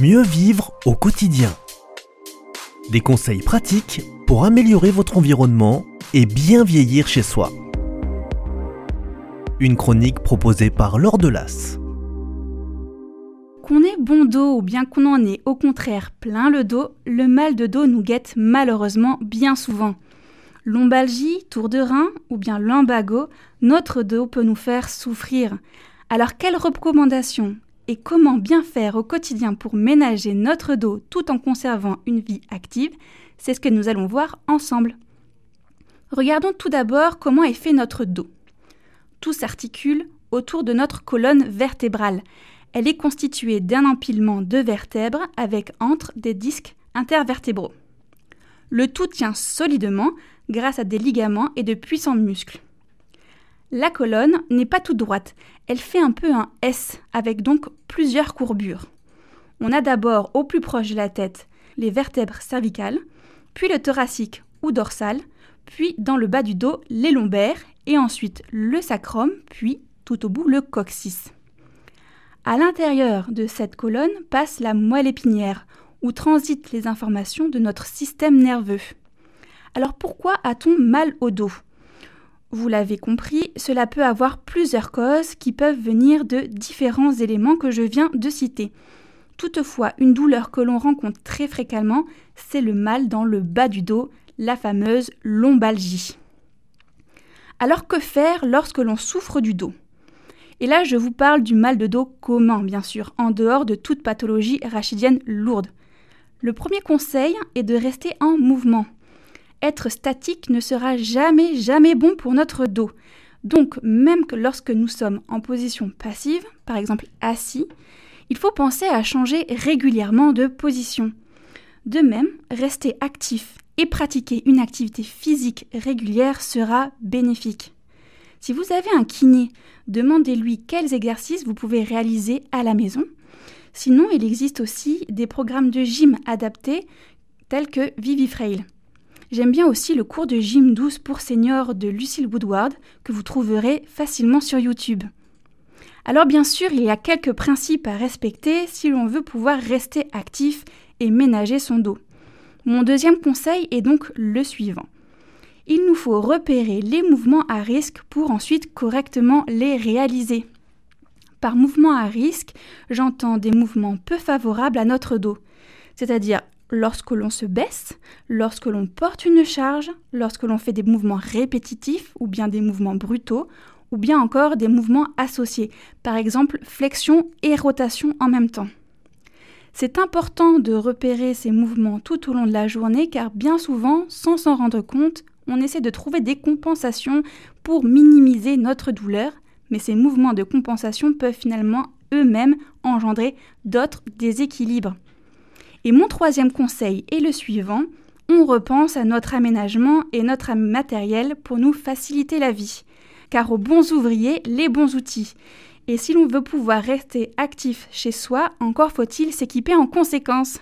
Mieux vivre au quotidien. Des conseils pratiques pour améliorer votre environnement et bien vieillir chez soi. Une chronique proposée par Laure Delas. Qu'on ait bon dos ou bien qu'on en ait au contraire plein le dos, le mal de dos nous guette malheureusement bien souvent. Lombalgie, tour de rein ou bien lumbago, notre dos peut nous faire souffrir. Alors quelles recommandations et comment bien faire au quotidien pour ménager notre dos tout en conservant une vie active, c'est ce que nous allons voir ensemble. Regardons tout d'abord comment est fait notre dos. Tout s'articule autour de notre colonne vertébrale. Elle est constituée d'un empilement de vertèbres avec entre des disques intervertébraux. Le tout tient solidement grâce à des ligaments et de puissants muscles. La colonne n'est pas toute droite, elle fait un peu un S avec donc plusieurs courbures. On a d'abord au plus proche de la tête les vertèbres cervicales, puis le thoracique ou dorsal, puis dans le bas du dos les lombaires et ensuite le sacrum, puis tout au bout le coccyx. À l'intérieur de cette colonne passe la moelle épinière, où transitent les informations de notre système nerveux. Alors pourquoi a-t-on mal au dos vous l'avez compris, cela peut avoir plusieurs causes qui peuvent venir de différents éléments que je viens de citer. Toutefois, une douleur que l'on rencontre très fréquemment, c'est le mal dans le bas du dos, la fameuse lombalgie. Alors que faire lorsque l'on souffre du dos Et là, je vous parle du mal de dos commun, bien sûr, en dehors de toute pathologie rachidienne lourde. Le premier conseil est de rester en mouvement être statique ne sera jamais, jamais bon pour notre dos. Donc, même que lorsque nous sommes en position passive, par exemple assis, il faut penser à changer régulièrement de position. De même, rester actif et pratiquer une activité physique régulière sera bénéfique. Si vous avez un kiné, demandez-lui quels exercices vous pouvez réaliser à la maison. Sinon, il existe aussi des programmes de gym adaptés tels que ViviFrail. J'aime bien aussi le cours de gym douce pour seniors de Lucille Woodward que vous trouverez facilement sur YouTube. Alors bien sûr, il y a quelques principes à respecter si l'on veut pouvoir rester actif et ménager son dos. Mon deuxième conseil est donc le suivant. Il nous faut repérer les mouvements à risque pour ensuite correctement les réaliser. Par mouvement à risque, j'entends des mouvements peu favorables à notre dos, c'est-à-dire lorsque l'on se baisse, lorsque l'on porte une charge, lorsque l'on fait des mouvements répétitifs ou bien des mouvements brutaux, ou bien encore des mouvements associés, par exemple flexion et rotation en même temps. C'est important de repérer ces mouvements tout au long de la journée car bien souvent, sans s'en rendre compte, on essaie de trouver des compensations pour minimiser notre douleur, mais ces mouvements de compensation peuvent finalement eux-mêmes engendrer d'autres déséquilibres. Et mon troisième conseil est le suivant, on repense à notre aménagement et notre matériel pour nous faciliter la vie. Car aux bons ouvriers, les bons outils. Et si l'on veut pouvoir rester actif chez soi, encore faut-il s'équiper en conséquence.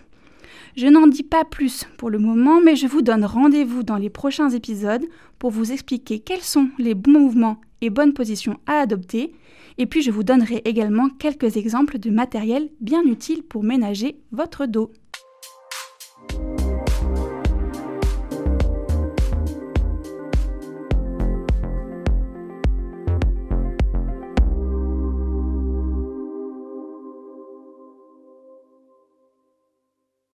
Je n'en dis pas plus pour le moment, mais je vous donne rendez-vous dans les prochains épisodes pour vous expliquer quels sont les bons mouvements et bonnes positions à adopter, et puis je vous donnerai également quelques exemples de matériel bien utile pour ménager votre dos.